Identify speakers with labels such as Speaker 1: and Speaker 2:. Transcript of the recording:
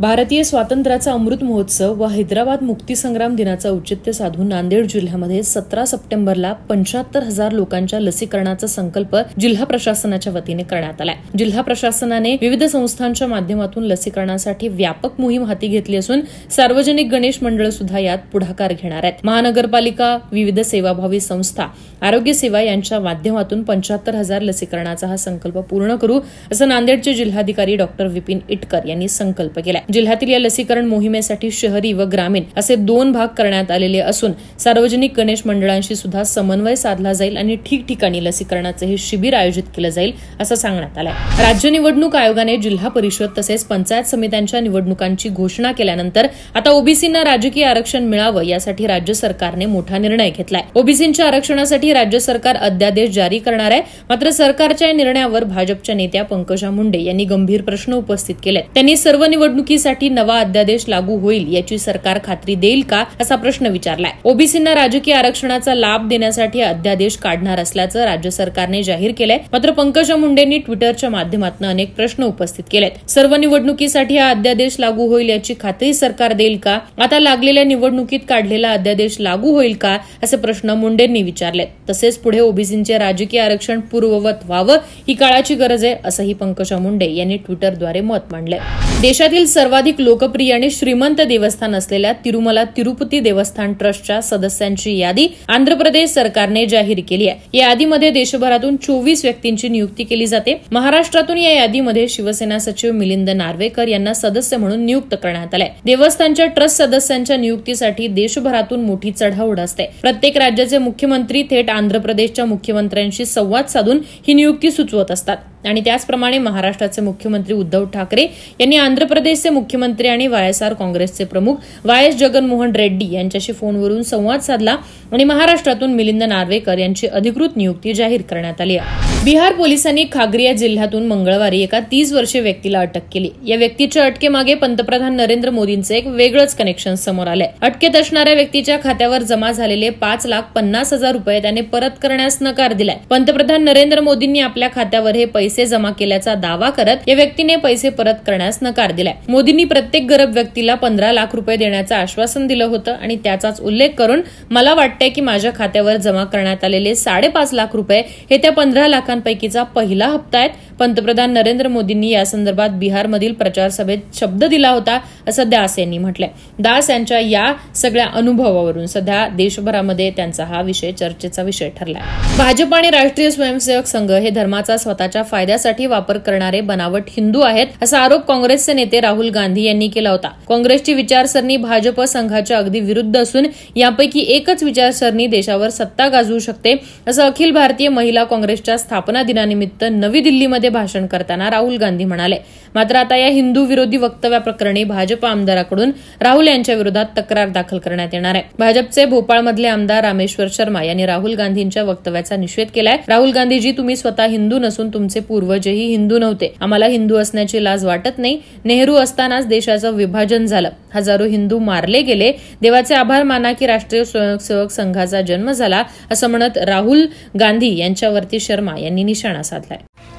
Speaker 1: भारतीय स्वातंत्र्याचा अमृत महोत्सव व हैदराबाद मुक्तीसंग्राम दिनाचं औचित्य साधून नांदेड जिल्ह्यामध्ये सतरा सप्टेंबरला पंच्याहत्तर हजार लोकांच्या लसीकरणाचा संकल्प जिल्हा प्रशासनाच्या वतीने करण्यात आलाय जिल्हा प्रशासनाने विविध संस्थांच्या माध्यमातून लसीकरणासाठी व्यापक मोहीम हाती घेतली असून सार्वजनिक गणेश मंडळ सुद्धा यात पुढाकार घेणार आहेत महानगरपालिका विविध सेवाभावी संस्था आरोग्य सेवा यांच्या माध्यमातून पंच्याहत्तर हजार लसीकरणाचा हा संकल्प पूर्ण करू असं नांदेडचे जिल्हाधिकारी डॉक्टर विपिन इटकर यांनी संकल्प केला जिल्ह्यातील या लसीकरण मोहिमेसाठी शहरी व ग्रामीण असे दोन भाग करण्यात आलेले असून सार्वजनिक गणेश मंडळांशी सुद्धा समन्वय साधला जाईल आणि ठिकठिकाणी लसीकरणाचे हे शिबिर आयोजित केलं जाईल असं सांगण्यात आलं राज्य निवडणूक आयोगाने जिल्हा परिषद तसेच पंचायत समित्यांच्या निवडणुकांची घोषणा केल्यानंतर आता ओबीसींना राजकीय आरक्षण मिळावं यासाठी राज्य सरकारने मोठा निर्णय घेतलाय ओबीसींच्या आरक्षणासाठी राज्य सरकार अध्यादेश जारी करणार आहे मात्र सरकारच्या या निर्णयावर भाजपच्या नेत्या पंकजा मुंडे यांनी गंभीर प्रश्न उपस्थित केले त्यांनी सर्व निवडणुकी साठी नवा अध्यादेश लागू होईल याची सरकार खात्री देईल का असा प्रश्न विचारलाय ओबीसींना राजकीय आरक्षणाचा लाभ देण्यासाठी अध्यादेश काढणार असल्याचं राज्य सरकारने जाहीर केलंय मात्र पंकजा मुंडेंनी ट्विटरच्या माध्यमातून अनेक प्रश्न उपस्थित केलेत सर्व निवडणुकीसाठी हा अध्यादेश लागू होईल याची खात्री सरकार देईल का आता लागलेल्या निवडणुकीत काढलेला अध्यादेश लागू होईल का असे प्रश्न मुंडेंनी विचारले तसेच पुढे ओबीसींचे राजकीय आरक्षण पूर्ववत व्हावं ही काळाची गरज आहे असंही पंकजा मुंडे यांनी ट्विटरद्वारे मत मांडलंय देशातील सर्व सर्वाधिक लोकप्रिय आणि श्रीमंत देवस्थान असलेल्या तिरुमला तिरुपती देवस्थान ट्रस्टच्या सदस्यांची यादी आंध्र प्रदेश सरकारने जाहीर केली आहे या यादीमध्ये देशभरातून चोवीस व्यक्तींची नियुक्ती केली जाते महाराष्ट्रातून या यादीमध्ये शिवसेना सचिव मिलिंद नार्वेकर यांना सदस्य म्हणून नियुक्त करण्यात आलंय देवस्थानच्या ट्रस्ट सदस्यांच्या नियुक्तीसाठी देशभरातून मोठी चढाओढ असते प्रत्येक राज्याचे मुख्यमंत्री थेट आंध्र प्रदेशच्या मुख्यमंत्र्यांशी संवाद साधून ही नियुक्ती सुचवत असतात आणि त्याचप्रमाणे महाराष्ट्राचे मुख्यमंत्री उद्धव ठाकरे यांनी आंध्र प्रदेशचे मुख्यमंत्री आणि वायएसआर काँग्रेसचे प्रमुख वाय एस जगनमोहन रेड्डी यांच्याशी फोनवरून संवाद साधला आणि महाराष्ट्रातून मिलिंद नार्वेकर यांची अधिकृत नियुक्ती जाहीर करण्यात आली आहे बिहार पोलिसांनी खागरिया जिल्ह्यातून मंगळवारी एका तीस वर्षीय व्यक्तीला अटक केली या व्यक्तीच्या अटकेमागे पंतप्रधान नरेंद्र मोदींचं एक वेगळंच कनेक्शन समोर आलंय अटकेत असणाऱ्या व्यक्तीच्या खात्यावर जमा झालेले पाच लाख पन्नास हजार रुपये त्याने परत करण्यास नकार दिलाय पंतप्रधान नरेंद्र मोदींनी आपल्या खात्यावर हे पैसे जमा केल्याचा दावा करत या व्यक्तीने पैसे परत करण्यास नकार दिलाय मोदींनी प्रत्येक गरब व्यक्तीला पंधरा लाख रुपये देण्याचं आश्वासन दिलं होतं आणि त्याचाच उल्लेख करून मला वाटतंय की माझ्या खात्यावर जमा करण्यात आलेले साडेपाच लाख रुपये हे त्या पंधरा लाख पैकीचा पहिला हप्ता आहेत पंतप्रधान नरेंद्र मोदींनी यासंदर्भात बिहारमधील प्रचारसभेत शब्द दिला होता असं दास यांनी म्हटलंय दास यांच्या या सगळ्या अनुभवावरून सध्या देशभरामध्ये त्यांचा हा विषय चर्चेचा विषय ठरला भाजप आणि राष्ट्रीय स्वयंसेवक संघ हे धर्माचा स्वतःच्या फायद्यासाठी वापर करणारे बनावट हिंदू आहेत असा आरोप काँग्रेसचे नेते राहुल गांधी यांनी केला होता काँग्रेसची विचारसरणी भाजप संघाच्या अगदी विरुद्ध असून यापैकी एकच विचारसरणी देशावर सत्ता गाजवू शकते असं अखिल भारतीय महिला काँग्रेसच्या स्थापना दिनानिमित्त नवी दिल्लीमध्ये भाषण करताना राहुल गांधी म्हणाले मात्र आता या हिंदू विरोधी वक्तव्याप्रकरणी भाजप आमदाराकडून राहुल यांच्या विरोधात तक्रार दाखल करण्यात येणार आहे भाजपचे भोपाळमधले आमदार रामेश्वर शर्मा यांनी राहुल गांधींच्या वक्तव्याचा निषेध केलाय राहुल गांधीजी तुम्ही स्वतः हिंदू नसून तुमचे पूर्वजही हिंदू नव्हते आम्हाला हिंदू असण्याची लाज वाटत नाही नेहरू असतानाच देशाचं विभाजन झालं हजारो हिंदू मारले गेले देवाचे आभार माना की राष्ट्रीय स्वयंसेवक संघाचा जन्म झाला असं म्हणत राहुल गांधी यांच्यावरती शर्मा यांनी निशाणा साधलाय